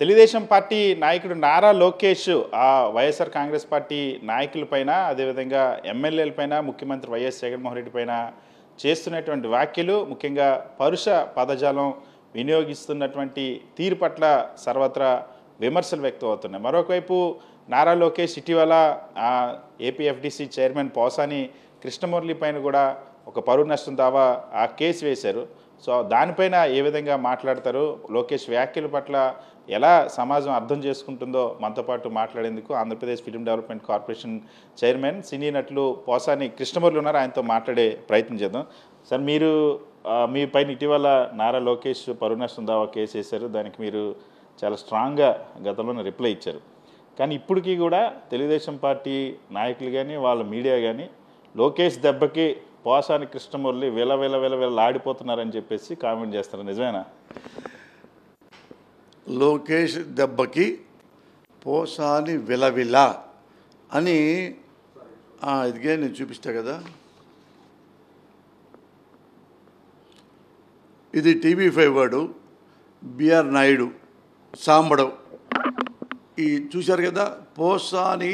Telugu Desam party నాయకుడు నారా లోకేష్ ఆ YSR Congress party నాయకులపైన అదేవిధంగా ఎమ్మెల్యేలపైన ముఖ్యమంత్రి వైఎస్ జగన్మోహన్ రెడ్డి పైన చేస్తున్నటువంటి వ్యాఖ్యలు ముఖ్యంగా పరుష పదజాలం వినియోగిస్తున్నటువంటి తీరు పట్ల సర్వత్రా విమర్శలు వ్యక్తం అవుతున్నాయి మరొకవైపు నారా లోకేష్ ఇటీవల ఏపీఎఫ్డిసి చైర్మన్ పోసాని కృష్ణమురళి పైన కూడా ఒక పరువు నష్టం దావా ఆ కేసు వేశారు సో దానిపైన ఏ విధంగా మాట్లాడతారు లోకేష్ వ్యాఖ్యల పట్ల ఎలా సమాజం అర్థం చేసుకుంటుందో మనతో పాటు మాట్లాడేందుకు Andhra Pradesh film development corporation chairman cine నటులు పోసాని కృష్ణమూర్లు ఉన్నారు ఆయనతో మాట్లాడే ప్రయత్నం చేద్దాం సార్ మీరు మీ పైన ఇటీవల నారా లోకేష్ పరుణ దావా కేసు వేశారు దానికి మీరు చాలా స్ట్రాంగ్గా గతంలోనే రిప్లై ఇచ్చారు కానీ ఇప్పటికీ కూడా తెలుగుదేశం పార్టీ నాయకులు కానీ వాళ్ళ మీడియా కానీ లోకేష్ దెబ్బకి పోసాని కృష్ణమూర్లి విల విల విల విల ఆడిపోతున్నారని చెప్పేసి కామెంట్ చేస్తారు నిజమేనా లోకేష్ దెబ్బకి పోసాని విలవిల అని ఇదిగే నేను చూపిస్తా కదా ఇది టీవీ ఫైవ్ వాడు బిఆర్ నాయుడు సాంబడవ్ ఈ చూశారు కదా పోసాని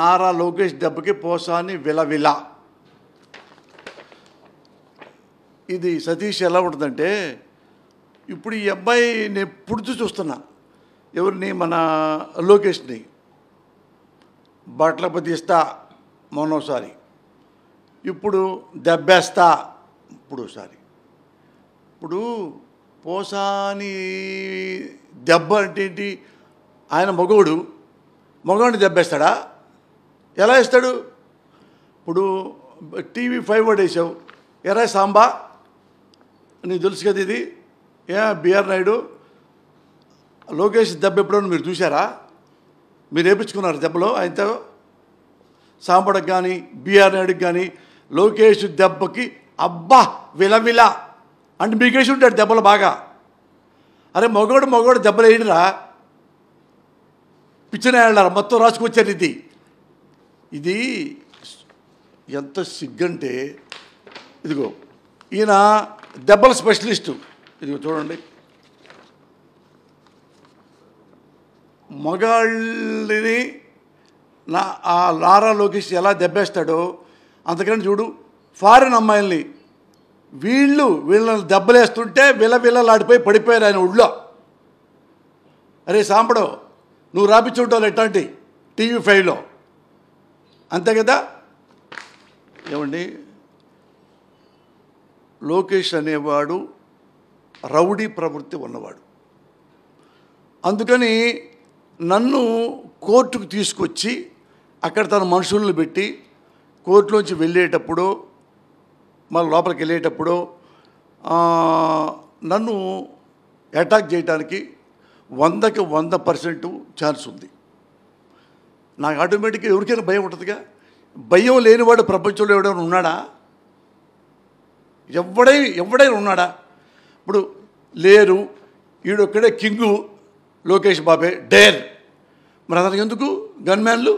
నారా లోకేష్ దెబ్బకి పోసాని విలవిల ఇది సతీష్ ఎలా ఉంటుందంటే ఇప్పుడు ఈ అబ్బాయి నేను పుడుతూ చూస్తున్నా ఎవరిని మన లోకేష్ని బట్టలపు తీస్తా మొన్నోసారి ఇప్పుడు దెబ్బేస్తా ఇప్పుడోసారి ఇప్పుడు పోసాని దెబ్బ అంటే ఏంటి ఆయన మగవుడు మగవాడిని దెబ్బేస్తాడా ఎలా ఇస్తాడు ఇప్పుడు టీవీ ఫైవ్ వాడు వేసావు ఎరా సాంబా నీకు తెలుసు కదా ఇది ఏ బీఆర్ నాయుడు లోకేష్ దెబ్బ ఎప్పుడో మీరు చూసారా మీరు వేపించుకున్నారు దెబ్బలో ఆయనతో సాంబడకు కానీ బీఆర్ నాయుడుకి కానీ లోకేష్ దెబ్బకి అబ్బా విలవిల అంటే మీకేసి ఉంటాడు దెబ్బలు బాగా అరే మగోడు మగోడు దెబ్బలు వేయడరా పిచ్చినాయడారు మొత్తం రాసుకొచ్చారు ఇది ఇది ఎంత సిగ్గంటే ఇదిగో ఈయన దెబ్బల స్పెషలిస్టు ఇది చూడండి మగాళ్ళని నా ఆ లారా లోకేష్ ఎలా దెబ్బేస్తాడో అంతకని చూడు ఫారిన్ అమ్మాయిల్ని వీళ్ళు వీళ్ళని దెబ్బలేస్తుంటే విలవిలలాడిపోయి పడిపోయారు ఆయన ఒళ్ళో అరే సాంపడో నువ్వు రాపించుంటావు ఎట్లాంటి టీవీ ఫైవ్లో అంతే కదా ఏమండి లోకేష్ అనేవాడు రౌడీ ప్రవృత్తి ఉన్నవాడు అందుకని నన్ను కోర్టుకు తీసుకొచ్చి అక్కడ తన మనుషులను పెట్టి కోర్టులోంచి వెళ్ళేటప్పుడు మళ్ళీ లోపలికి వెళ్ళేటప్పుడు నన్ను అటాక్ చేయడానికి వందకి వంద పర్సెంట్ ఛాన్స్ ఉంది నాకు ఆటోమేటిక్గా ఎవరికైనా భయం ఉంటుందిగా భయం లేనివాడు ప్రపంచంలో ఎవడైనా ఉన్నాడా ఎవడై ఎవడైనా ఉన్నాడా ఇప్పుడు లేరు ఈడొక్కడే కింగు లోకేష్ బాబే డేర్ మరి అతనికి ఎందుకు గన్మ్యాన్లు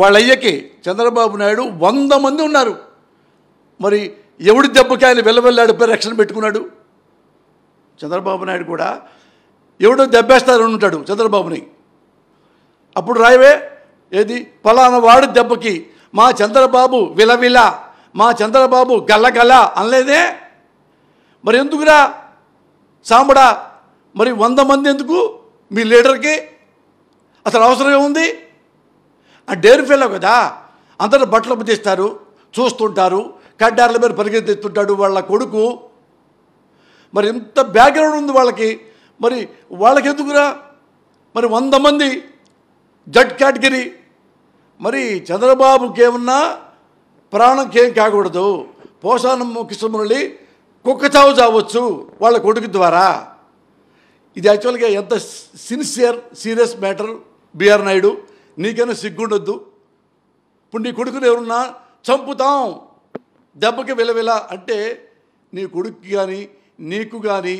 వాళ్ళ అయ్యకి చంద్రబాబు నాయుడు వంద మంది ఉన్నారు మరి ఎవడి దెబ్బకి ఆయన వెళ్ళవెళ్ళాడిపోయి రక్షణ పెట్టుకున్నాడు చంద్రబాబు నాయుడు కూడా ఎవడో దెబ్బేస్తారని ఉంటాడు చంద్రబాబుని అప్పుడు రాయవే ఏది పలానా వాడు దెబ్బకి మా చంద్రబాబు విలవిల మా చంద్రబాబు గల్లగల్ల అనలేదే మరి ఎందుకురా సాంబడా మరి వంద మంది ఎందుకు మీ లీడర్కి అసలు అవసరమే ఉంది ఆ డేరు ఫెయిల్ కదా అందరూ బట్టలు తీస్తారు చూస్తుంటారు కడ్డార్ల మీద పరిగెత్తిస్తుంటాడు వాళ్ళ కొడుకు మరి ఎంత బ్యాక్గ్రౌండ్ ఉంది వాళ్ళకి మరి వాళ్ళకి ఎందుకురా మరి వంద మంది జడ్ కేటగిరీ మరి చంద్రబాబుకి ఏమన్నా ప్రాణంకేం కాకూడదు పోషానం ముఖ్యమంత్రి కుక్క చావు చావచ్చు వాళ్ళ కొడుకు ద్వారా ఇది యాక్చువల్గా ఎంత sincere serious matter B R Naidu నీకైనా సిగ్గుండొద్దు ఇప్పుడు నీ కొడుకుని ఎవరున్నా చంపుతాం దెబ్బకి విలవిల అంటే నీ కొడుకు కానీ నీకు కానీ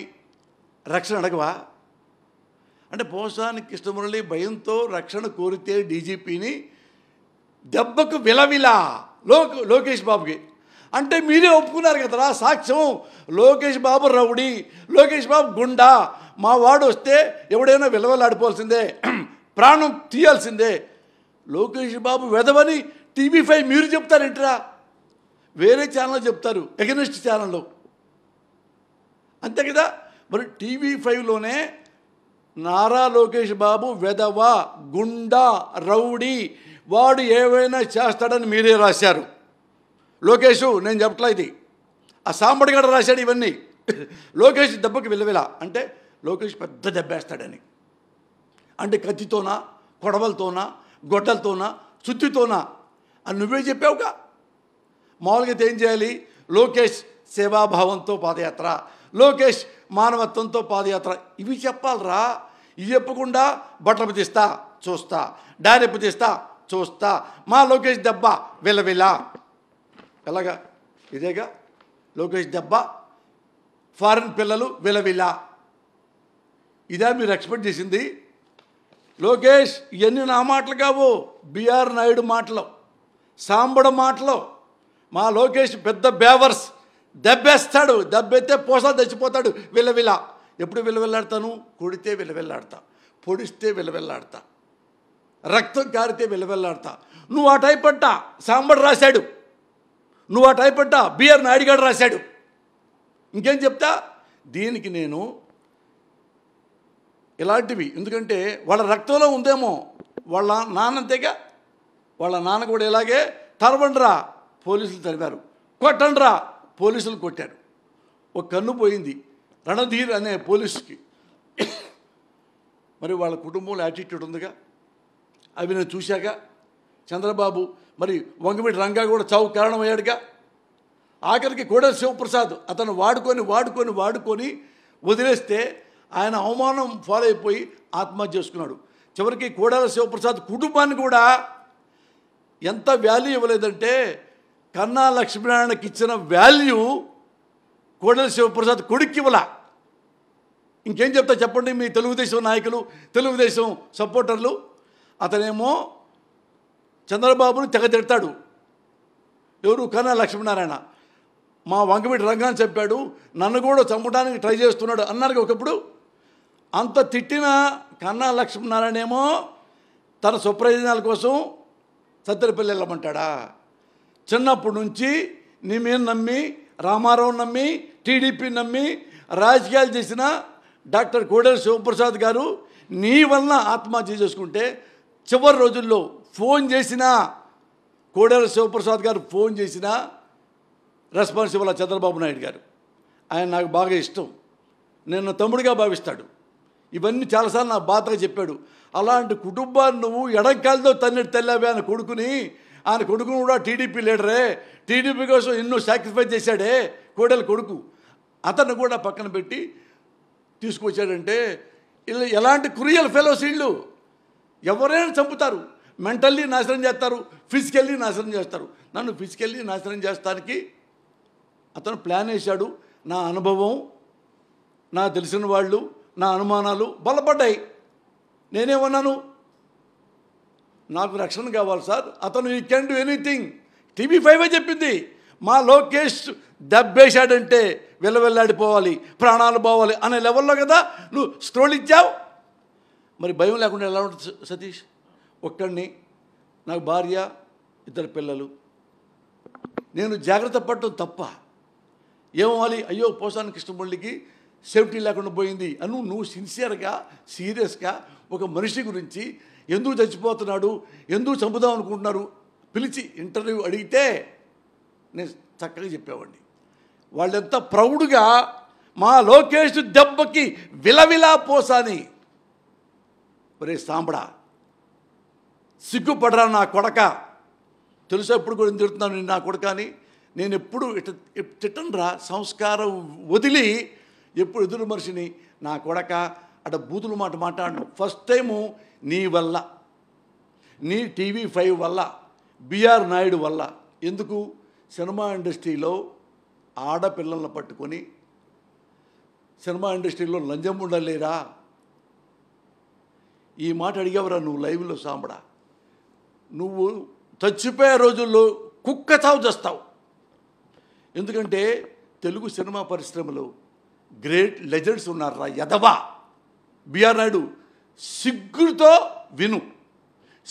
రక్షణ అడగవా అంటే పోషానికి కృష్ణమురళి భయంతో రక్షణ కోరితే డీజీపీని దెబ్బకు విలవిలా లోకేష్ బాబుకి అంటే మీరే ఒప్పుకున్నారు కదరా సాక్ష్యం లోకేష్ బాబు రౌడీ లోకేష్ బాబు గుండా మా వాడు వస్తే ఎవడైనా విలవలాడిపోవాల్సిందే ప్రాణం తీయాల్సిందే లోకేష్ బాబు వెదవని టీవీ ఫైవ్ మీరు చెప్తారేంటరా వేరే ఛానల్ చెప్తారు ఎగనెస్ట్ ఛానల్లో అంతే కదా మరి టీవీ ఫైవ్లోనే నారా లోకేష్ బాబు వెదవ గుండా రౌడీ వాడు ఏవైనా చేస్తాడని మీరే రాశారు లోకేష్ నేను చెప్పట్లా ఇది ఆ గడ రాశాడు ఇవన్నీ లోకేష్ దెబ్బకి విలువిల అంటే లోకేష్ పెద్ద దెబ్బేస్తాడని అంటే కత్తితోనా కొడవలతోనా గొడ్డలతోనా చుత్తితోనా అని నువ్వే చెప్పావుగా మామూలుగా ఏం చేయాలి లోకేష్ సేవాభావంతో పాదయాత్ర లోకేష్ మానవత్వంతో పాదయాత్ర ఇవి చెప్పాలరా ఇవి చెప్పకుండా బట్టలు తీస్తా చూస్తా డారెప్పు తీస్తా చూస్తా మా లోకేష్ దెబ్బ విలవిలా ఎలాగా ఇదేగా లోకేష్ దెబ్బ ఫారెన్ పిల్లలు విలవిలా ఇదే మీరు ఎక్స్పెక్ట్ చేసింది లోకేష్ ఇవన్నీ నా మాటలు కావు బీఆర్ నాయుడు మాటలు సాంబడ మాటలు మా లోకేష్ పెద్ద బేవర్స్ దెబ్బేస్తాడు దెబ్బెత్తే పోసా తెచ్చిపోతాడు విలవిల ఎప్పుడు విలవెల్లాడతాను కొడితే విలవెల్లాడతా పొడిస్తే విలవెల్లాడతా రక్తం కారితే విలవిల్లాడతా నువ్వు ఆ టైప్ అంట సాంబడు రాశాడు నువ్వు ఆ టైప్ పెట్టా బిఆర్ నాయుడుగాడు రాశాడు ఇంకేం చెప్తా దీనికి నేను ఇలాంటివి ఎందుకంటే వాళ్ళ రక్తంలో ఉందేమో వాళ్ళ నాన్న అంతేగా వాళ్ళ నాన్న కూడా ఇలాగే తరవండ్రా పోలీసులు తరిపారు కొట్టండ్రా పోలీసులు కొట్టారు ఒక కన్ను పోయింది రణధీర్ అనే పోలీసుకి మరి వాళ్ళ కుటుంబంలో యాటిట్యూడ్ ఉందిగా అవి నేను చూశాక చంద్రబాబు మరి వంగవీటి రంగా కూడా చావు కారణమయ్యాడుగా ఆఖరికి కూడా శివప్రసాద్ అతను వాడుకొని వాడుకొని వాడుకొని వదిలేస్తే ఆయన అవమానం ఫాలో అయిపోయి ఆత్మహత్య చేసుకున్నాడు చివరికి కోడాల శివప్రసాద్ కుటుంబాన్ని కూడా ఎంత వాల్యూ ఇవ్వలేదంటే కన్నా లక్ష్మీనారాయణకి ఇచ్చిన వాల్యూ కోడల శివప్రసాద్ కొడుక్కి ఇవ్వాల ఇంకేం చెప్తా చెప్పండి మీ తెలుగుదేశం నాయకులు తెలుగుదేశం సపోర్టర్లు అతనేమో చంద్రబాబును తెగ తిడతాడు ఎవరు కన్నా లక్ష్మీనారాయణ మా వంకమిటి రంగాన్ని చెప్పాడు నన్ను కూడా చంపడానికి ట్రై చేస్తున్నాడు అన్నారు ఒకప్పుడు అంత తిట్టిన కన్నా లక్ష్మీనారాయణ ఏమో తన స్వప్రయోజనాల కోసం సత్తరిపల్లి వెళ్ళమంటాడా చిన్నప్పటి నుంచి నీ మీద నమ్మి రామారావు నమ్మి టీడీపీ నమ్మి రాజకీయాలు చేసిన డాక్టర్ కోడెల శివప్రసాద్ గారు నీ వలన ఆత్మహత్య చేసుకుంటే చివరి రోజుల్లో ఫోన్ చేసినా కోడెల శివప్రసాద్ గారు ఫోన్ చేసినా రెస్పాన్స్ ఇవ్వాలి చంద్రబాబు నాయుడు గారు ఆయన నాకు బాగా ఇష్టం నేను తమ్ముడిగా భావిస్తాడు ఇవన్నీ చాలాసార్లు నాకు బాధగా చెప్పాడు అలాంటి కుటుంబాన్ని నువ్వు ఎడంకాలతో తన్నెడు తెల్లావే అని కొడుకుని ఆయన కొడుకును కూడా టీడీపీ లీడరే టీడీపీ కోసం ఎన్నో సాక్రిఫైస్ చేశాడే కోడెల కొడుకు అతను కూడా పక్కన పెట్టి తీసుకొచ్చాడంటే ఇలా ఎలాంటి కురియల్ ఫెలోస్ ఎవరైనా చంపుతారు మెంటల్లీ నాశనం చేస్తారు ఫిజికల్లీ నాశనం చేస్తారు నన్ను ఫిజికల్లీ నాశనం చేస్తానికి అతను ప్లాన్ వేశాడు నా అనుభవం నా తెలిసిన వాళ్ళు నా అనుమానాలు బలపడ్డాయి నేనే ఉన్నాను నాకు రక్షణ కావాలి సార్ అతను ఈ కెన్ డూ ఎనీథింగ్ టీవీ ఫైవే చెప్పింది మా లోకేష్ దెబ్బేశాడంటే వెళ్ళవెళ్ళాడిపోవాలి ప్రాణాలు పోవాలి అనే లెవెల్లో కదా నువ్వు స్క్రోల్ ఇచ్చావు మరి భయం లేకుండా ఎలా ఉంటుంది సతీష్ ఒక్కడిని నాకు భార్య ఇద్దరు పిల్లలు నేను జాగ్రత్త పడటం తప్ప ఏమవ్వాలి అయ్యో పోసాను కృష్ణమురళికి సేఫ్టీ లేకుండా పోయింది అను నువ్వు సిన్సియర్గా సీరియస్గా ఒక మనిషి గురించి ఎందుకు చచ్చిపోతున్నాడు ఎందుకు చంపుదాం అనుకుంటున్నారు పిలిచి ఇంటర్వ్యూ అడిగితే నేను చక్కగా చెప్పేవాడిని వాళ్ళెంత ప్రౌడ్గా మా లోకేష్ దెబ్బకి విలవిలా పోసాని ఒరే సాంబడా సిగ్గుపడరా నా కొడక తెలుసా ఎప్పుడు కూడా తిడుతున్నాను నా కొడక అని నేను ఎప్పుడు ఇట తిట్టనరా సంస్కారం వదిలి ఎప్పుడు ఎదురు మనిషిని నా కొడక అట బూతులు మాట మాట్లాడు ఫస్ట్ టైము నీ వల్ల నీ టీవీ ఫైవ్ వల్ల బిఆర్ నాయుడు వల్ల ఎందుకు సినిమా ఇండస్ట్రీలో ఆడపిల్లలను పట్టుకొని సినిమా ఇండస్ట్రీలో లంజం ఉండలేరా ఈ మాట అడిగేవరా నువ్వు లైవ్లో సాంబడా నువ్వు చచ్చిపోయే రోజుల్లో కుక్క చావు చేస్తావు ఎందుకంటే తెలుగు సినిమా పరిశ్రమలో గ్రేట్ లెజెండ్స్ ఉన్నారా యదవా బిఆర్ నాయుడు సిగ్గుతో విను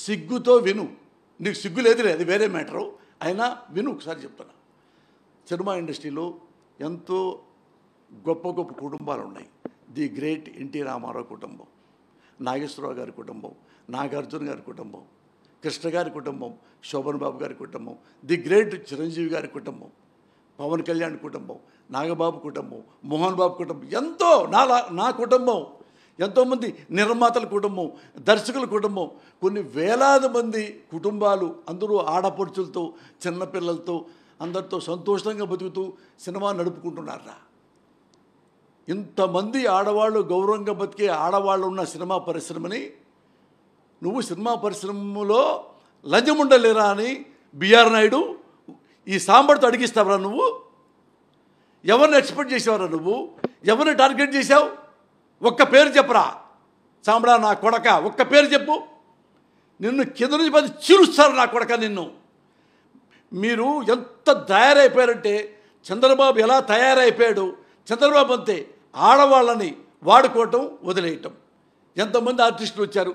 సిగ్గుతో విను నీకు సిగ్గు లేదులే అది వేరే మ్యాటరు అయినా విను ఒకసారి చెప్తున్నా సినిమా ఇండస్ట్రీలో ఎంతో గొప్ప గొప్ప కుటుంబాలు ఉన్నాయి ది గ్రేట్ ఎన్టీ రామారావు కుటుంబం నాగేశ్వరరావు గారి కుటుంబం నాగార్జున గారి కుటుంబం కృష్ణ గారి కుటుంబం శోభన్ బాబు గారి కుటుంబం ది గ్రేట్ చిరంజీవి గారి కుటుంబం పవన్ కళ్యాణ్ కుటుంబం నాగబాబు కుటుంబం మోహన్ బాబు కుటుంబం ఎంతో నా నా కుటుంబం ఎంతోమంది నిర్మాతల కుటుంబం దర్శకుల కుటుంబం కొన్ని వేలాది మంది కుటుంబాలు అందరూ ఆడపడుచులతో చిన్నపిల్లలతో అందరితో సంతోషంగా బతుకుతూ సినిమా నడుపుకుంటున్నారా ఇంతమంది ఆడవాళ్ళు గౌరవంగా బతికే ఆడవాళ్ళు ఉన్న సినిమా పరిశ్రమని నువ్వు సినిమా పరిశ్రమలో లంచం ఉండలేరా అని బిఆర్ నాయుడు ఈ సాంబడితో అడిగిస్తావరా నువ్వు ఎవరిని ఎక్స్పెక్ట్ చేసావరా నువ్వు ఎవరిని టార్గెట్ చేసావు ఒక్క పేరు చెప్పరా సాంబడా నా కొడక ఒక్క పేరు చెప్పు నిన్ను కింద నుంచి పది చిరుస్తారు నా కొడక నిన్ను మీరు ఎంత తయారైపోయారంటే చంద్రబాబు ఎలా తయారైపోయాడు చంద్రబాబు అంతే ఆడవాళ్ళని వాడుకోవటం వదిలేయటం ఎంతమంది ఆర్టిస్టులు వచ్చారు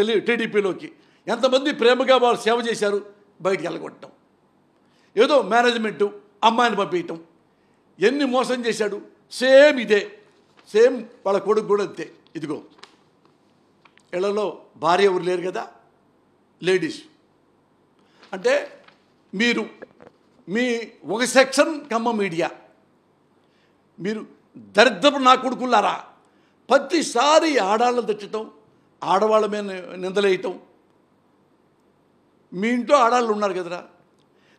తెలియ టీడీపీలోకి ఎంతమంది ప్రేమగా వాళ్ళు సేవ చేశారు బయటికి వెళ్ళగొట్టడం ఏదో మేనేజ్మెంటు అమ్మాయిని పంపించటం ఎన్ని మోసం చేశాడు సేమ్ ఇదే సేమ్ వాళ్ళ కొడుకు కూడా అంతే ఇదిగో ఇళ్లలో భార్య ఎవరు లేరు కదా లేడీస్ అంటే మీరు మీ ఒక సెక్షన్ కమ్మ మీడియా మీరు దరిద్రపు నా కొడుకులారా ప్రతిసారి ఆడాళ్ళని తెచ్చటం ఆడవాళ్ళ మీద నిందలేయటం మీ ఇంట్లో ఆడాళ్ళు ఉన్నారు కదరా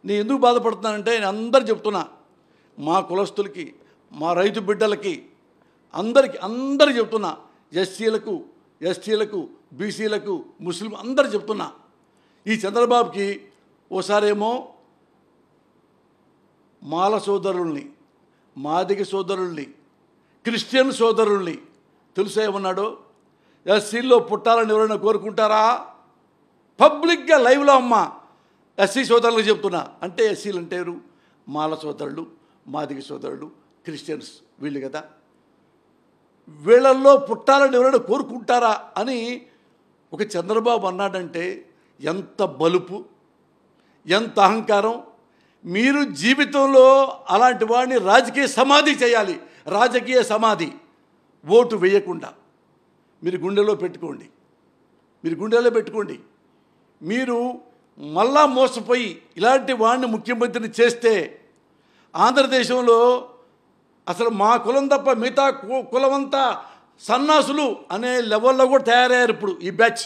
నేను ఎందుకు బాధపడుతున్నానంటే నేను అందరు చెప్తున్నా మా కులస్తులకి మా రైతు బిడ్డలకి అందరికి అందరు చెప్తున్నా ఎస్సీలకు ఎస్టీలకు బీసీలకు ముస్లిం అందరు చెప్తున్నా ఈ చంద్రబాబుకి ఓసారేమో మాల సోదరుల్ని మాదిగ సోదరుల్ని క్రిస్టియన్ సోదరుల్ని తెలుసా ఏమన్నాడో ఎస్సీల్లో పుట్టాలని ఎవరైనా కోరుకుంటారా పబ్లిక్గా లైవ్లో అమ్మ ఎస్సీ సోదరులకు చెప్తున్నా అంటే ఎస్సీలు అంటే మాల సోదరులు మాదిగ సోదరులు క్రిస్టియన్స్ వీళ్ళు కదా వీళ్ళల్లో పుట్టాలని ఎవరైనా కోరుకుంటారా అని ఒక చంద్రబాబు అన్నాడంటే ఎంత బలుపు ఎంత అహంకారం మీరు జీవితంలో అలాంటి వాడిని రాజకీయ సమాధి చేయాలి రాజకీయ సమాధి ఓటు వేయకుండా మీరు గుండెలో పెట్టుకోండి మీరు గుండెలో పెట్టుకోండి మీరు మళ్ళా మోసపోయి ఇలాంటి వాడిని ముఖ్యమంత్రిని చేస్తే ఆంధ్రదేశంలో అసలు మా కులం తప్ప మిగతా కులమంతా సన్నాసులు అనే లెవెల్లో కూడా తయారయ్యారు ఇప్పుడు ఈ బ్యాచ్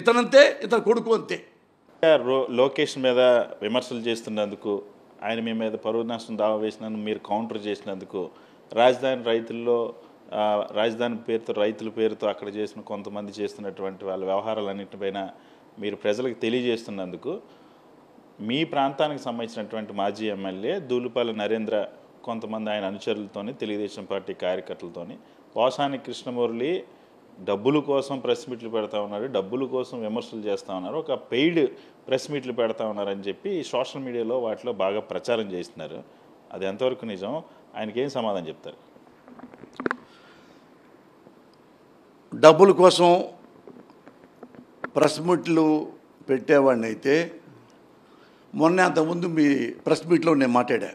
ఇతనంతే ఇతను కొడుకు అంతే లోకేష్ మీద విమర్శలు చేస్తున్నందుకు ఆయన మీ మీద పరువు నష్టం దావా వేసినందుకు మీరు కౌంటర్ చేసినందుకు రాజధాని రైతుల్లో రాజధాని పేరుతో రైతుల పేరుతో అక్కడ చేసిన కొంతమంది చేస్తున్నటువంటి వాళ్ళ వ్యవహారాలన్నింటిపైన మీరు ప్రజలకు తెలియజేస్తున్నందుకు మీ ప్రాంతానికి సంబంధించినటువంటి మాజీ ఎమ్మెల్యే దూలుపాల నరేంద్ర కొంతమంది ఆయన అనుచరులతోని తెలుగుదేశం పార్టీ కార్యకర్తలతోని పోసాని కృష్ణమూర్లి డబ్బుల కోసం ప్రెస్ మీట్లు పెడతా ఉన్నారు డబ్బుల కోసం విమర్శలు చేస్తూ ఉన్నారు ఒక పెయిడ్ ప్రెస్ మీట్లు పెడతా ఉన్నారని చెప్పి సోషల్ మీడియాలో వాటిలో బాగా ప్రచారం చేస్తున్నారు అది ఎంతవరకు నిజం ఆయనకేం సమాధానం చెప్తారు డబ్బుల కోసం ప్రెస్ మీట్లు పెట్టేవాడిని అయితే మొన్న అంతకుముందు మీ ప్రెస్ మీట్లో నేను మాట్లాడా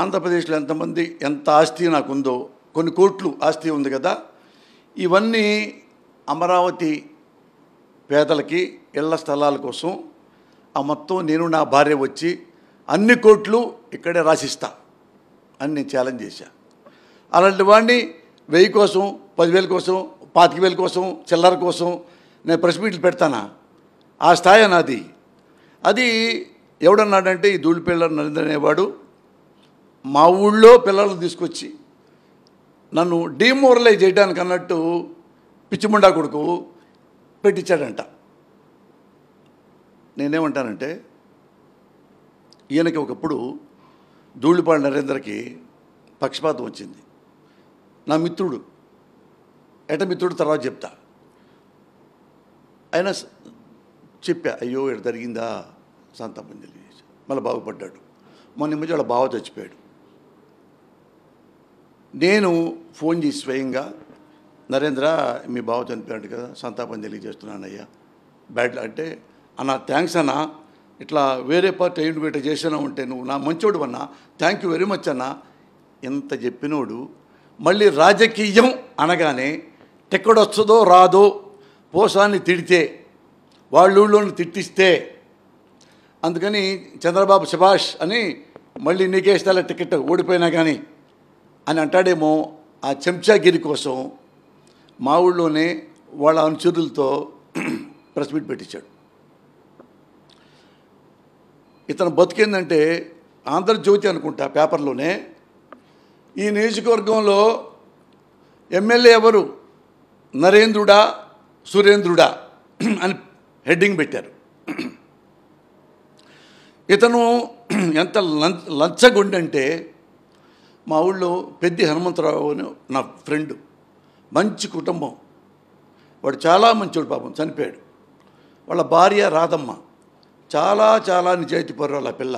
ఆంధ్రప్రదేశ్లో ఎంతమంది ఎంత ఆస్తి నాకుందో కొన్ని కోట్లు ఆస్తి ఉంది కదా ఇవన్నీ అమరావతి పేదలకి ఇళ్ల స్థలాల కోసం ఆ మొత్తం నేను నా భార్య వచ్చి అన్ని కోట్లు ఇక్కడే రాసిస్తా అని నేను ఛాలెంజ్ చేశాను అలాంటి వాడిని వెయ్యి కోసం పదివేల కోసం పాతిక వేల కోసం చిల్లర కోసం నేను ప్రెస్ మీట్లు పెడతానా ఆ స్థాయి నాది అది ఎవడన్నాడంటే ఈ ధూళిపిల్ల నరేంద్ర అనేవాడు మా ఊళ్ళో పిల్లలను తీసుకొచ్చి నన్ను డిమోరలైజ్ చేయడానికి అన్నట్టు పిచ్చిముండా కొడుకు పెట్టించాడంట నేనేమంటానంటే ఈయనకి ఒకప్పుడు ధూళిపాడు నరేంద్రకి పక్షపాతం వచ్చింది నా మిత్రుడు ఎటమిత్రుడు తర్వాత చెప్తా అయినా చెప్పా అయ్యో ఇక్కడ జరిగిందా సంతాపం తెలియజేసి మళ్ళీ బాగుపడ్డాడు మొన్న మధ్య వాళ్ళ బావ చచ్చిపోయాడు నేను ఫోన్ చేసి స్వయంగా నరేంద్ర మీ బావ చనిపోయాడు కదా సంతాపం తెలియజేస్తున్నానయ్యా బ్యాడ్ అంటే అన్న థ్యాంక్స్ అన్న ఇట్లా వేరే పార్టీ అయ్యి ఇట్లా చేసినా ఉంటే నువ్వు నా మంచోడు అన్నా థ్యాంక్ యూ వెరీ మచ్ అన్న ఇంత చెప్పినోడు మళ్ళీ రాజకీయం అనగానే వస్తుందో రాదో పోసాన్ని తిడితే వాళ్ళూళ్ళోని తిట్టిస్తే అందుకని చంద్రబాబు సుభాష్ అని మళ్ళీ నీకేస్తాల టికెట్ ఓడిపోయినా కానీ అని అంటాడేమో ఆ చెంచాగిరి కోసం మా ఊళ్ళోనే వాళ్ళ అనుచరులతో ప్రెస్ మీట్ పెట్టించాడు ఇతను బతికేందంటే ఆంధ్రజ్యోతి అనుకుంటా పేపర్లోనే ఈ నియోజకవర్గంలో ఎమ్మెల్యే ఎవరు నరేంద్రుడా సురేంద్రుడా అని హెడ్డింగ్ పెట్టారు ఇతను ఎంత లంచ లంచగొండంటే మా ఊళ్ళో పెద్ద హనుమంతరావు అని నా ఫ్రెండ్ మంచి కుటుంబం వాడు చాలా మంచోడు పాపం చనిపోయాడు వాళ్ళ భార్య రాధమ్మ చాలా చాలా నిజాయితీ వాళ్ళ పిల్ల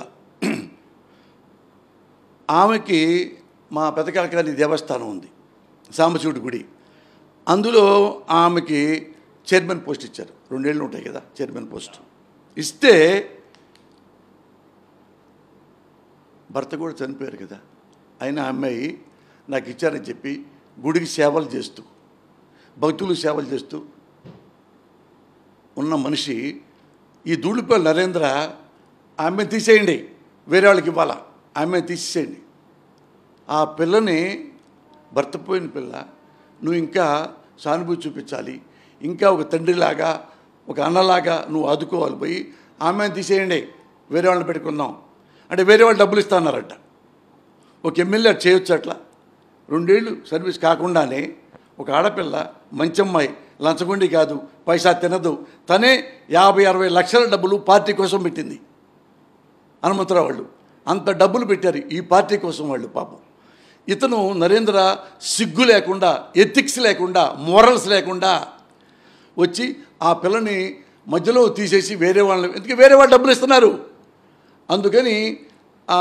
ఆమెకి మా పెదకాలకాని దేవస్థానం ఉంది సాంబచూడి గుడి అందులో ఆమెకి చైర్మన్ పోస్ట్ ఇచ్చారు రెండేళ్ళు ఉంటాయి కదా చైర్మన్ పోస్ట్ ఇస్తే భర్త కూడా చనిపోయారు కదా అయినా అమ్మాయి నాకు ఇచ్చారని చెప్పి గుడికి సేవలు చేస్తూ భక్తులు సేవలు చేస్తూ ఉన్న మనిషి ఈ దూళిపల్లి నరేంద్ర ఆమె తీసేయండి వేరే వాళ్ళకి ఇవ్వాలా ఆమె తీసేయండి ఆ పిల్లని భర్త పోయిన పిల్ల నువ్వు ఇంకా సానుభూతి చూపించాలి ఇంకా ఒక తండ్రిలాగా ఒక అన్నలాగా నువ్వు ఆదుకోవాలి పోయి ఆమె తీసేయండి వేరే వాళ్ళని పెట్టుకుందాం అంటే వేరే వాళ్ళు డబ్బులు ఇస్తా అన్నారట ఒక ఎమ్మెల్యే చేయొచ్చు అట్లా రెండేళ్ళు సర్వీస్ కాకుండానే ఒక ఆడపిల్ల మంచమ్మాయి లంచగొండి కాదు పైసా తినదు తనే యాభై అరవై లక్షల డబ్బులు పార్టీ కోసం పెట్టింది హనుమంతరావు వాళ్ళు అంత డబ్బులు పెట్టారు ఈ పార్టీ కోసం వాళ్ళు పాపం ఇతను నరేంద్ర సిగ్గు లేకుండా ఎథిక్స్ లేకుండా మోరల్స్ లేకుండా వచ్చి ఆ పిల్లని మధ్యలో తీసేసి వేరే వాళ్ళని ఎందుకంటే వేరే వాళ్ళు డబ్బులు ఇస్తున్నారు అందుకని ఆ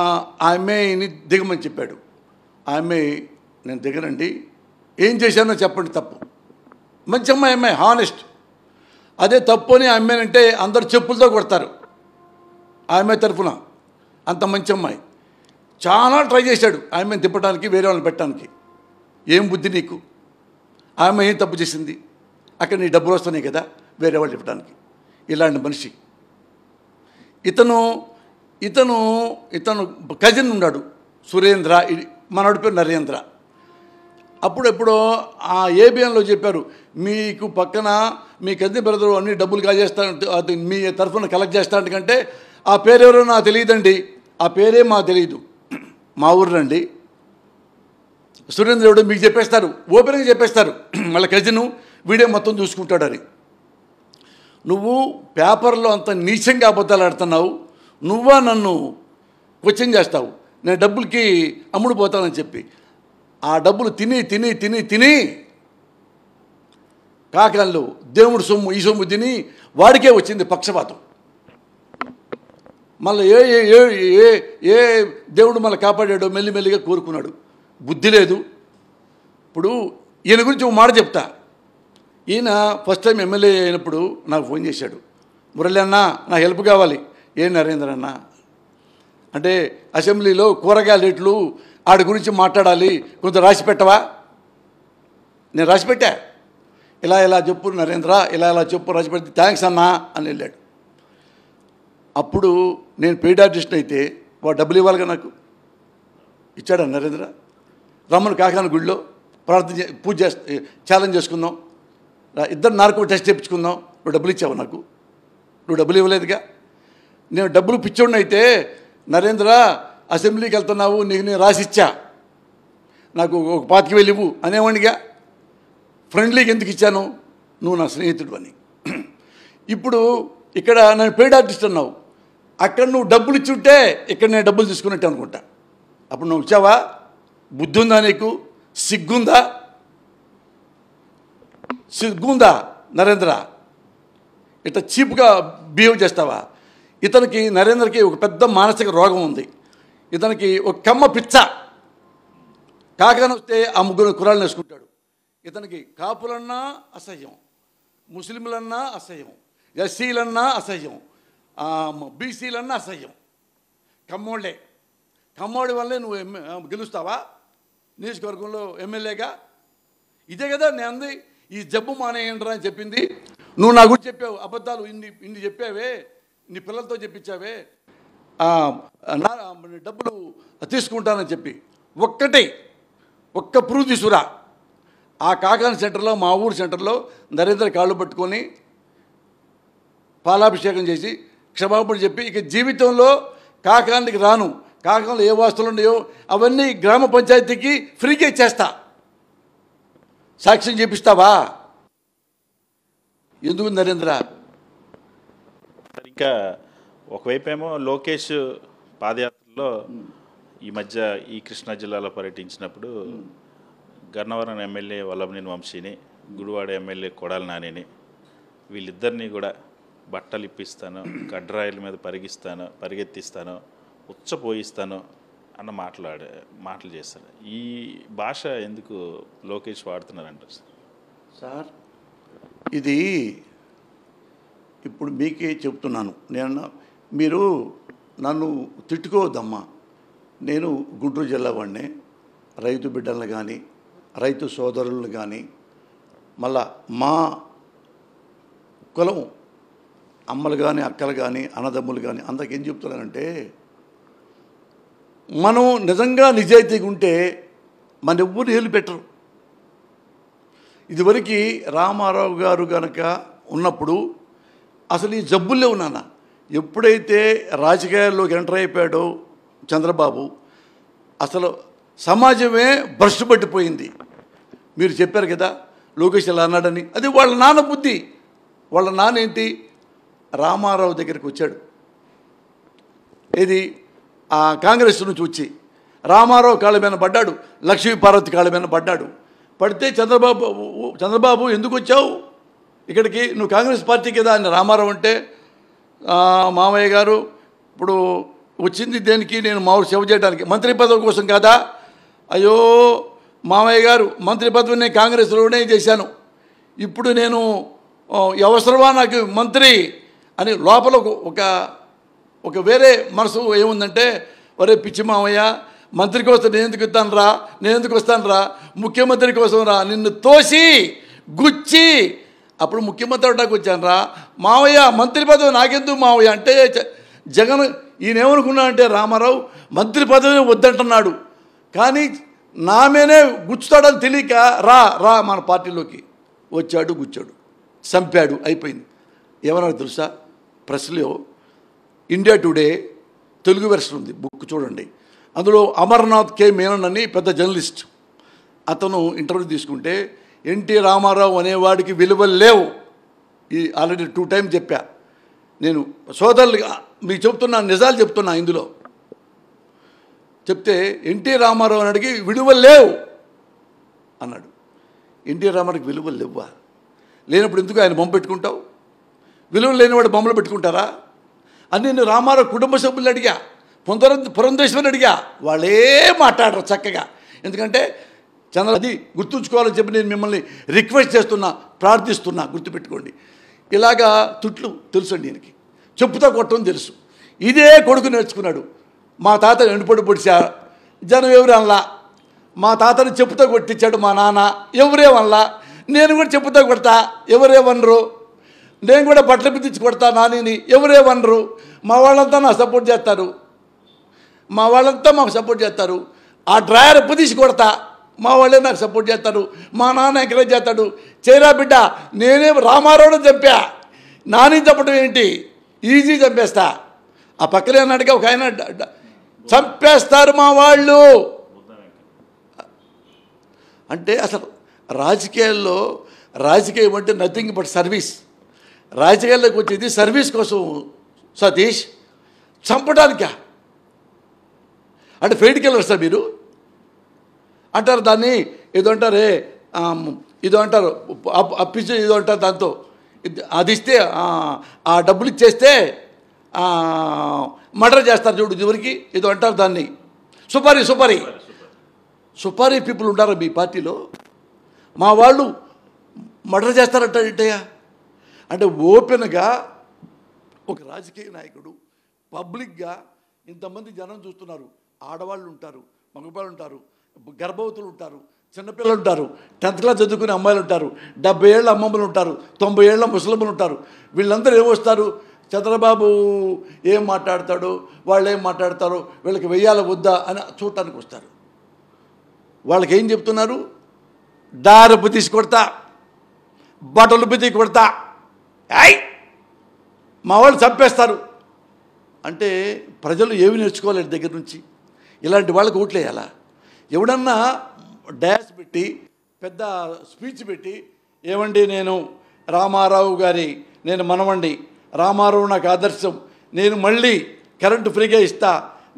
అమ్మాయిని దిగమని చెప్పాడు ఆ అమ్మాయి నేను దిగనండి ఏం చేశానో చెప్పండి తప్పు మంచి అమ్మాయి అమ్మాయి హానెస్ట్ అదే తప్పు అని అమ్మాయినంటే అందరు చెప్పులతో కొడతారు ఆ అమ్మాయి తరఫున అంత మంచి అమ్మాయి చాలా ట్రై చేశాడు ఆమె తిప్పడానికి వేరే వాళ్ళని పెట్టడానికి ఏం బుద్ధి నీకు ఆమె ఏం తప్పు చేసింది అక్కడ నీ డబ్బులు వస్తున్నాయి కదా వేరే వాళ్ళు తిప్పడానికి ఇలాంటి మనిషి ఇతను ఇతను ఇతను కజిన్ ఉన్నాడు సురేంద్ర మనవాడి పేరు నరేంద్ర అప్పుడెప్పుడో ఆ ఏబిఎన్లో చెప్పారు మీకు పక్కన మీ కది బ్రదరు అన్ని డబ్బులు కాజేస్తా మీ తరఫున కలెక్ట్ చేస్తారంటే ఆ పేరెవరో నాకు తెలియదండి ఆ పేరే మాకు తెలియదు మా ఊరు రండి సురేంద్రుడు మీకు చెప్పేస్తారు ఓపెన్గా చెప్పేస్తారు మళ్ళీ కజిను వీడే మొత్తం చూసుకుంటాడని నువ్వు పేపర్లో అంత నీచంగా అబద్ధాలు ఆడుతున్నావు నువ్వా నన్ను క్వశ్చన్ చేస్తావు నేను డబ్బులకి అమ్ముడు పోతానని చెప్పి ఆ డబ్బులు తిని తిని తిని తిని కాకలు దేవుడు సొమ్ము ఈ సొమ్ము తిని వాడికే వచ్చింది పక్షపాతం మళ్ళీ ఏ ఏ ఏ ఏ దేవుడు మళ్ళీ కాపాడాడో మెల్లిమెల్లిగా కోరుకున్నాడు బుద్ధి లేదు ఇప్పుడు ఈయన గురించి ఒక మాట చెప్తా ఈయన ఫస్ట్ టైం ఎమ్మెల్యే అయినప్పుడు నాకు ఫోన్ చేశాడు మురళి అన్న నా హెల్ప్ కావాలి ఏ నరేంద్ర అన్న అంటే అసెంబ్లీలో కూరగాయల రేట్లు ఆడి గురించి మాట్లాడాలి కొంత రాసి పెట్టవా నేను రాసి ఇలా ఇలా చెప్పు నరేంద్ర ఇలా ఇలా చెప్పు రాసి థ్యాంక్స్ అన్నా అని వెళ్ళాడు అప్పుడు నేను పెయిడ్ ఆర్టిస్ట్ అయితే వాడు డబ్బులు ఇవ్వాలిగా నాకు ఇచ్చాడు నరేంద్ర రమ్మని కాకాని గుడిలో ప్రార్థన పూజ చేస్తే ఛాలెంజ్ చేసుకుందాం ఇద్దరు నార్కో టెస్ట్ చేయించుకుందాం నువ్వు డబ్బులు ఇచ్చావు నాకు నువ్వు డబ్బులు ఇవ్వలేదుగా నేను డబ్బులు పిచ్చోడిని అయితే నరేంద్ర అసెంబ్లీకి వెళ్తున్నావు నీకు నేను రాసిచ్చా నాకు ఒక పాతికి వెళ్ళివు అనేవాడిగా ఫ్రెండ్లీకి ఎందుకు ఇచ్చాను నువ్వు నా స్నేహితుడు అని ఇప్పుడు ఇక్కడ నేను పెయిడ్ ఆర్టిస్ట్ అన్నావు అక్కడ నువ్వు డబ్బులు ఇచ్చుంటే ఇక్కడ నేను డబ్బులు తీసుకున్నట్టు అనుకుంటా అప్పుడు నువ్వు ఇచ్చావా బుద్ధి ఉందా నీకు సిగ్గుందా సిగ్గుందా నరేంద్ర ఇట్లా చీప్గా బిహేవ్ చేస్తావా ఇతనికి నరేంద్రకి ఒక పెద్ద మానసిక రోగం ఉంది ఇతనికి ఒక కమ్మ పిచ్చ వస్తే ఆ ముగ్గురు కురాలు నేర్చుకుంటాడు ఇతనికి కాపులన్నా అసహ్యం ముస్లింలన్నా అసహ్యం ఎస్సీలన్నా అసహ్యం బీసీలన్నా అసహ్యం కమ్మోళ్ళే కమ్మోడి వల్లే నువ్వు గెలుస్తావా నియోజకవర్గంలో ఎమ్మెల్యేగా ఇదే కదా నేను అంది ఈ జబ్బు మానేయండి అని చెప్పింది నువ్వు నా గురించి చెప్పావు అబద్ధాలు ఇన్ని ఇన్ని చెప్పావే నీ పిల్లలతో చెప్పించావే నా డబ్బులు తీసుకుంటానని చెప్పి ఒక్కటే ఒక్క ప్రూవ్ తీసుకురా ఆ కాకాని సెంటర్లో మా ఊరు సెంటర్లో నరేంద్ర కాళ్ళు పట్టుకొని పాలాభిషేకం చేసి క్షమాపణ చెప్పి ఇక జీవితంలో కాకానికి రాను కాకంలో ఏ వాస్తులు ఉన్నాయో అవన్నీ గ్రామ పంచాయతీకి ఫ్రీగా ఇచ్చేస్తా సాక్ష్యం చేపిస్తావా ఎందుకు నరేంద్ర ఇంకా ఒకవైపు ఏమో లోకేష్ పాదయాత్రలో ఈ మధ్య ఈ కృష్ణా జిల్లాలో పర్యటించినప్పుడు గన్నవరం ఎమ్మెల్యే వల్లభనేని వంశీని గుడివాడ ఎమ్మెల్యే కొడాల నానిని వీళ్ళిద్దరినీ కూడా బట్టలు ఇప్పిస్తాను గడ్రాయిల మీద పరిగిస్తాను పరిగెత్తిస్తాను ఉచ్చపోయిస్తాను అన్న మాట్లాడే మాటలు చేస్తారు ఈ భాష ఎందుకు లోకేష్ వాడుతున్నారంట సార్ ఇది ఇప్పుడు మీకే చెప్తున్నాను నేను మీరు నన్ను తిట్టుకోవద్దమ్మా నేను గుంటూరు జిల్లా వాడినే రైతు బిడ్డలను కానీ రైతు సోదరులను కానీ మళ్ళా మా కులం అమ్మలు కానీ అక్కలు కానీ అన్నదమ్ములు కానీ అందరికి ఏం చెప్తున్నానంటే మనం నిజంగా నిజాయితీగా ఉంటే మన ఎవ్వరు హెల్ప్ పెట్టరు ఇదివరకు రామారావు గారు కనుక ఉన్నప్పుడు అసలు ఈ జబ్బుల్లో ఉన్నానా ఎప్పుడైతే రాజకీయాల్లోకి ఎంటర్ అయిపోయాడో చంద్రబాబు అసలు సమాజమే భ్రష్టు పట్టిపోయింది మీరు చెప్పారు కదా లోకేష్ ఇలా అన్నాడని అది వాళ్ళ నాన్న బుద్ధి వాళ్ళ నాన్న ఏంటి రామారావు దగ్గరికి వచ్చాడు ఇది ఆ కాంగ్రెస్ నుంచి వచ్చి రామారావు కాళ్ళ మీద పడ్డాడు లక్ష్మీపార్వతి కాళ్ళ మీద పడ్డాడు పడితే చంద్రబాబు చంద్రబాబు ఎందుకు వచ్చావు ఇక్కడికి నువ్వు కాంగ్రెస్ పార్టీ కదా అని రామారావు అంటే మామయ్య గారు ఇప్పుడు వచ్చింది దేనికి నేను మామూలు సేవ చేయడానికి మంత్రి పదవి కోసం కాదా అయ్యో మామయ్య గారు మంత్రి పదవి నేను కాంగ్రెస్లోనే చేశాను ఇప్పుడు నేను అవసరమా నాకు మంత్రి అని లోపల ఒక ఒక వేరే మనసు ఏముందంటే ఒరే పిచ్చి మామయ్య మంత్రి కోసం నేను ఎందుకు ఇస్తాను రా నేను ఎందుకు వస్తాను రా ముఖ్యమంత్రి కోసం రా నిన్ను తోసి గుచ్చి అప్పుడు ముఖ్యమంత్రి అడ్డాకు వచ్చాను రా మావయ్య మంత్రి పదవి నాకెందుకు మావయ్య అంటే జగన్ ఈయన ఏమనుకున్నా అంటే రామారావు మంత్రి పదవి వద్దంటున్నాడు కానీ నామేనే గుచ్చుతాడని తెలియక రా రా మన పార్టీలోకి వచ్చాడు గుచ్చాడు చంపాడు అయిపోయింది ఏమన్నాడు తెలుసా ప్రెస్లో ఇండియా టుడే తెలుగు వెర్షన్ ఉంది బుక్ చూడండి అందులో అమర్నాథ్ కే మేనన్ అని పెద్ద జర్నలిస్ట్ అతను ఇంటర్వ్యూ తీసుకుంటే ఎన్టీ రామారావు అనేవాడికి విలువలు లేవు ఈ ఆల్రెడీ టూ టైం చెప్పా నేను సోదరులుగా మీకు చెప్తున్నా నిజాలు చెప్తున్నా ఇందులో చెప్తే ఎన్టీ రామారావు అడిగి విలువలు లేవు అన్నాడు ఎన్టీ రామారావుకి విలువలు లేవా లేనప్పుడు ఎందుకు ఆయన బొమ్మ పెట్టుకుంటావు విలువ లేనివాడు బొమ్మలు పెట్టుకుంటారా అని నేను రామారావు కుటుంబ సభ్యులు అడిగా పుందర పురంధేశ్వరిని అడిగా వాళ్ళే మాట్లాడరు చక్కగా ఎందుకంటే చంద్ర అది గుర్తుంచుకోవాలని చెప్పి నేను మిమ్మల్ని రిక్వెస్ట్ చేస్తున్నా ప్రార్థిస్తున్నా గుర్తుపెట్టుకోండి ఇలాగా తుట్లు తెలుసు అండి దీనికి చెప్పుతో కొట్టడం తెలుసు ఇదే కొడుకు నేర్చుకున్నాడు మా తాత ఎండుపడి పొడిచారు జనం అనలా మా తాతను చెప్పుతో కొట్టించాడు మా నాన్న ఎవరేమన్లా నేను కూడా చెప్పుతో కొడతా ఎవరేమనరు నేను కూడా బట్టలు పిచ్చి కొడతా నానిని వనరు మా వాళ్ళంతా నాకు సపోర్ట్ చేస్తారు మా వాళ్ళంతా మాకు సపోర్ట్ చేస్తారు ఆ డ్రాయర్ పుదీసి కొడతా మా వాళ్ళే నాకు సపోర్ట్ చేస్తారు మా నాన్న ఎంకరేజ్ చేస్తాడు చేరా బిడ్డ నేనే రామారావును చంపా నాని చంపడం ఏంటి ఈజీ చంపేస్తా ఆ పక్కనే అన్నాడుగా ఒక ఆయన చంపేస్తారు మా వాళ్ళు అంటే అసలు రాజకీయాల్లో రాజకీయం అంటే నథింగ్ బట్ సర్వీస్ రాజకీయాల్లోకి వచ్చేది సర్వీస్ కోసం సతీష్ చంపడానిక అంటే ఫెయిడ్ వెళ్ళరు సార్ మీరు అంటారు దాన్ని ఏదో అంటారే ఏదో అంటారు అప్పించి ఏదో అంటారు దాంతో అది ఇస్తే ఆ డబ్బులు ఇచ్చేస్తే మర్డర్ చేస్తారు చూడు ఇదివరకు ఏదో అంటారు దాన్ని సుపారీ సుపారీ సుపారీ పీపుల్ ఉంటారు మీ పార్టీలో మా వాళ్ళు మర్డర్ చేస్తారంటే ఏంటయ్యా అంటే ఓపెన్గా ఒక రాజకీయ నాయకుడు పబ్లిక్గా ఇంతమంది జనం చూస్తున్నారు ఆడవాళ్ళు ఉంటారు మగవాళ్ళు ఉంటారు గర్భవతులు ఉంటారు చిన్నపిల్లలు ఉంటారు టెన్త్ క్లాస్ చదువుకునే అమ్మాయిలు ఉంటారు డెబ్బై ఏళ్ళ అమ్మమ్మలు ఉంటారు తొంభై ఏళ్ళ ముస్లింలు ఉంటారు వీళ్ళందరూ ఏమొస్తారు చంద్రబాబు ఏం మాట్లాడతాడు వాళ్ళు ఏం మాట్లాడతారు వీళ్ళకి వెయ్యాల వద్దా అని చూడటానికి వస్తారు వాళ్ళకి ఏం చెప్తున్నారు దారపు తీసుకొడతా బట్టలు పితి కొడతా యాయ్ మా వాళ్ళు చంపేస్తారు అంటే ప్రజలు ఏమి నేర్చుకోవాలి దగ్గర నుంచి ఇలాంటి వాళ్ళకి ఓట్లేయాలా ఎవడన్నా డ్యాష్ పెట్టి పెద్ద స్పీచ్ పెట్టి ఏమండి నేను రామారావు గారి నేను మనవండి రామారావు నాకు ఆదర్శం నేను మళ్ళీ కరెంటు ఫ్రీగా ఇస్తా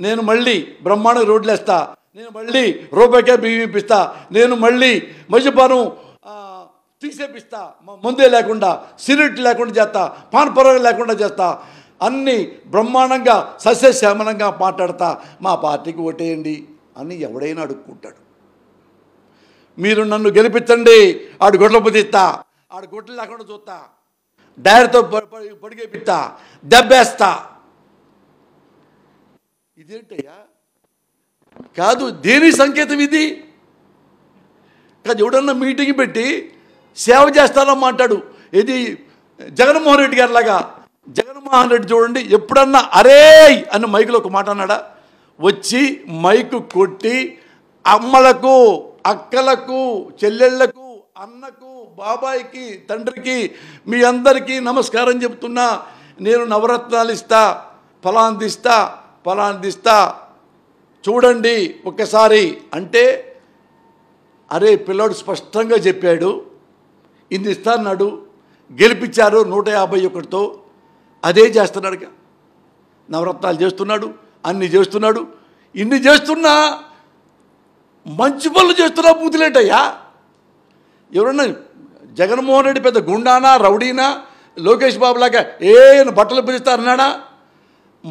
నేను మళ్ళీ బ్రహ్మాండ రోడ్లు వేస్తా నేను మళ్ళీ రూపాయికే బియ్యం ఇప్పిస్తా నేను మళ్ళీ మజిపాను తీసేపిస్తా ముందే లేకుండా సిరెట్ లేకుండా చేస్తా పాన్పరం లేకుండా చేస్తా అన్నీ బ్రహ్మాండంగా సస్యశ్యామలంగా మాట్లాడతా మా పార్టీకి ఓటేయండి అని ఎవడైనా అడుక్కుంటాడు మీరు నన్ను గెలిపించండి ఆడు గొడవ పుదిస్తా ఆడు గొడ్లు లేకుండా చూస్తా డైర్తో పొడిగేపిస్తా దెబ్బేస్తా ఇదేంటయ్యా కాదు దేని సంకేతం ఇది కాదు ఎవడన్నా మీటింగ్ పెట్టి సేవ చేస్తానమ్మా ఇది జగన్మోహన్ రెడ్డి గారి లాగా జగన్మోహన్ రెడ్డి చూడండి ఎప్పుడన్నా అరే అని మైకులో ఒక మాట అన్నాడా వచ్చి మైకు కొట్టి అమ్మలకు అక్కలకు చెల్లెళ్లకు అన్నకు బాబాయికి తండ్రికి మీ అందరికీ నమస్కారం చెప్తున్నా నేను నవరత్నాలు ఇస్తా ఫలాంది ఇస్తా చూడండి ఒకసారి అంటే అరే పిల్లోడు స్పష్టంగా చెప్పాడు ఇది అన్నాడు గెలిపించారు నూట యాభై ఒకటితో అదే చేస్తున్నాడు నవరత్నాలు చేస్తున్నాడు అన్ని చేస్తున్నాడు ఇన్ని చేస్తున్నా మంచి పనులు చేస్తున్నా బూతులేటయ్యా ఎవరన్నా జగన్మోహన్ రెడ్డి పెద్ద గుండానా రౌడీనా లోకేష్ బాబు లాగా ఏ బట్టలు పిలుస్తారన్నాడా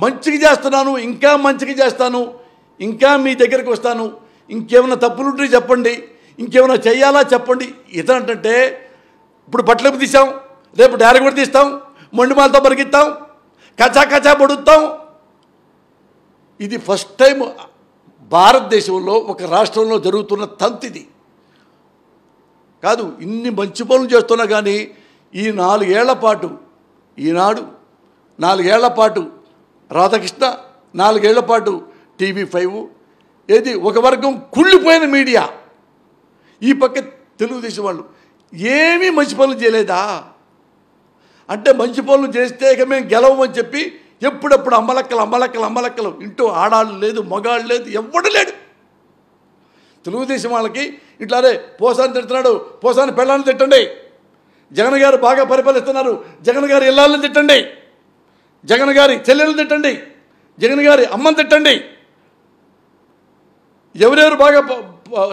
మంచిగా చేస్తున్నాను ఇంకా మంచిగా చేస్తాను ఇంకా మీ దగ్గరికి వస్తాను ఇంకేమైనా తప్పులుంటే చెప్పండి ఇంకేమైనా చేయాలా చెప్పండి ఇతనంటే ఇప్పుడు బట్టలకు తీసాం రేపు డైరీ కూడా తీస్తాం మండుమాలతో పరిగిస్తాం కచా కచా పడుతాం ఇది ఫస్ట్ టైం భారతదేశంలో ఒక రాష్ట్రంలో జరుగుతున్న తంతు ఇది కాదు ఇన్ని మంచి పనులు చేస్తున్నా కానీ ఈ నాలుగేళ్ల పాటు ఈనాడు నాలుగేళ్ల పాటు రాధాకృష్ణ నాలుగేళ్ల పాటు టీవీ ఫైవ్ ఏది ఒక వర్గం కుళ్ళిపోయిన మీడియా ఈ పక్క తెలుగుదేశం వాళ్ళు ఏమీ మంచి పనులు చేయలేదా అంటే మంచి పనులు చేస్తే ఇక మేము గెలవమని చెప్పి ఎప్పుడప్పుడు అమ్మలక్కలు అమ్మలక్కలు అమ్మలక్కలు ఇంటూ ఆడాళ్ళు లేదు మగాళ్ళు లేదు ఎవడు లేడు తెలుగుదేశం వాళ్ళకి ఇట్లానే పోసాన్ని తిడుతున్నాడు పోసాన్ని పెళ్ళాలని తిట్టండి జగన్ గారు బాగా పరిపాలిస్తున్నారు జగన్ గారి ఇళ్ళాలని తిట్టండి జగన్ గారి చెల్లెలు తిట్టండి జగన్ గారి అమ్మని తిట్టండి ఎవరెవరు బాగా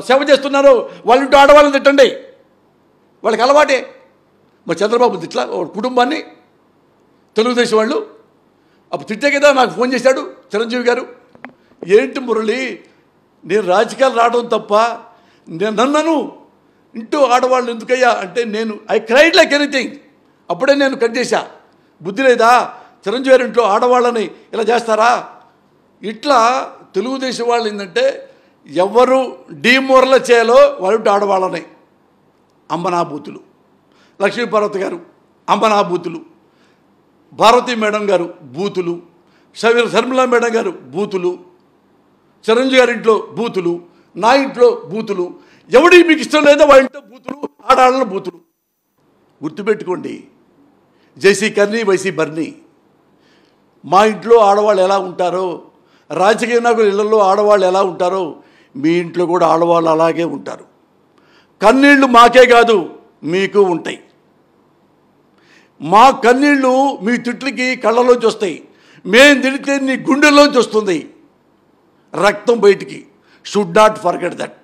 సేవ చేస్తున్నారో వాళ్ళు ఇంటూ ఆడవాళ్ళని తిట్టండి వాళ్ళకి అలవాటే మరి చంద్రబాబు ఇట్లా కుటుంబాన్ని తెలుగుదేశం వాళ్ళు అప్పుడు తిట్టే కదా నాకు ఫోన్ చేశాడు చిరంజీవి గారు ఏంటి మురళి నేను రాజకీయాలు రావడం తప్ప నేను నన్నను ఇంటూ ఆడవాళ్ళు ఎందుకయ్యా అంటే నేను ఐ క్రైడ్ లైక్ ఎనీథింగ్ అప్పుడే నేను కట్ చేశా బుద్ధి లేదా చిరంజీవి గారి ఇంట్లో ఆడవాళ్ళని ఇలా చేస్తారా ఇట్లా తెలుగుదేశం వాళ్ళు ఏంటంటే ఎవరు డీమోరల చేయాలో వాళ్ళు ఆడవాళ్ళని అంబనాభూతులు లక్ష్మీపార్వతి గారు అంబనాభూతులు భారతి మేడం గారు బూతులు సవీర శర్మిలా మేడం గారు బూతులు చిరంజీవి గారి ఇంట్లో బూతులు నా ఇంట్లో బూతులు ఎవడి మీకు ఇష్టం లేదో వాళ్ళ ఇంట్లో బూతులు ఆడాళ్ళ బూతులు గుర్తుపెట్టుకోండి జైసీ కర్ణి వైసీ బర్ని మా ఇంట్లో ఆడవాళ్ళు ఎలా ఉంటారో రాజకీయ నాయకుల ఇళ్లలో ఆడవాళ్ళు ఎలా ఉంటారో మీ ఇంట్లో కూడా ఆడవాళ్ళు అలాగే ఉంటారు కన్నీళ్లు మాకే కాదు మీకు ఉంటాయి మా కన్నీళ్లు మీ తిట్లకి కళ్ళలోంచి వస్తాయి మేం తిడితే నీ గుండెల్లోంచి వస్తుంది రక్తం బయటికి షుడ్ నాట్ ఫర్గెట్ దట్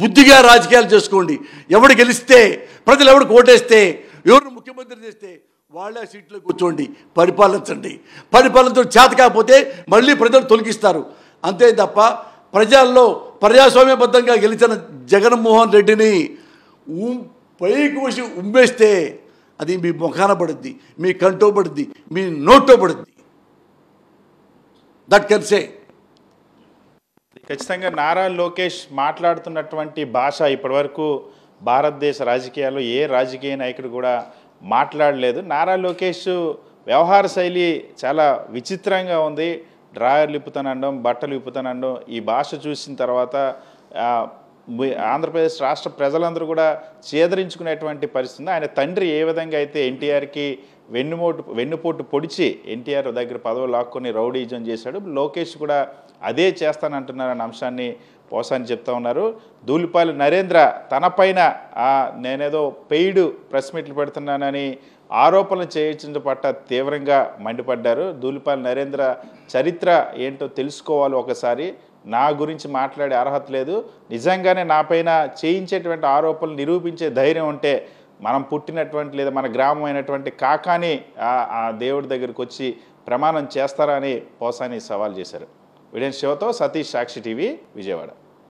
బుద్ధిగా రాజకీయాలు చేసుకోండి ఎవడు గెలిస్తే ప్రజలు ఎవడు ఓటేస్తే ఎవరు ముఖ్యమంత్రి చేస్తే వాళ్ళే సీట్లో కూర్చోండి పరిపాలించండి పరిపాలించడం చేత కాకపోతే మళ్ళీ ప్రజలు తొలగిస్తారు అంతే తప్ప ప్రజల్లో ప్రజాస్వామ్యబద్ధంగా గెలిచిన జగన్మోహన్ రెడ్డిని పైకి వచ్చి ఉమ్మేస్తే అది మీ ముఖాన పడుద్ది మీ కంటో పడుద్ది మీ నోటో పడుద్ది దట్ కెన్ సే ఖచ్చితంగా నారా లోకేష్ మాట్లాడుతున్నటువంటి భాష ఇప్పటివరకు భారతదేశ రాజకీయాల్లో ఏ రాజకీయ నాయకుడు కూడా మాట్లాడలేదు నారా లోకేష్ వ్యవహార శైలి చాలా విచిత్రంగా ఉంది డ్రాయర్లు ఇప్పుతానండం బట్టలు ఇప్పుతానండం ఈ భాష చూసిన తర్వాత ఆంధ్రప్రదేశ్ రాష్ట్ర ప్రజలందరూ కూడా చేదరించుకునేటువంటి పరిస్థితి ఆయన తండ్రి ఏ విధంగా అయితే ఎన్టీఆర్కి వెన్నుమోటు వెన్నుపోటు పొడిచి ఎన్టీఆర్ దగ్గర పదవి లాక్కొని రౌడీజం చేశాడు లోకేష్ కూడా అదే చేస్తానంటున్నారన్న అంశాన్ని పోసాని చెప్తా ఉన్నారు దూలిపాలి నరేంద్ర తనపైన నేనేదో పెయిడ్ ప్రెస్ మీట్లు పెడుతున్నానని ఆరోపణలు చేయించిన పట్ల తీవ్రంగా మండిపడ్డారు దూలిపాల్ నరేంద్ర చరిత్ర ఏంటో తెలుసుకోవాలి ఒకసారి నా గురించి మాట్లాడే అర్హత లేదు నిజంగానే నాపైన చేయించేటువంటి ఆరోపణలు నిరూపించే ధైర్యం ఉంటే మనం పుట్టినటువంటి లేదా మన గ్రామం అయినటువంటి కాకాని ఆ దేవుడి దగ్గరికి వచ్చి ప్రమాణం చేస్తారా అని పోసాని సవాల్ చేశారు విడియన్ శివతో సతీష్ సాక్షి టీవీ విజయవాడ